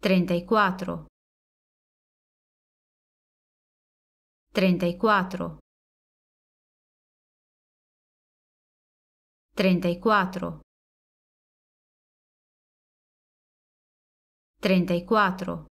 trentaquattro trentaquattro trentaquattro trentaquattro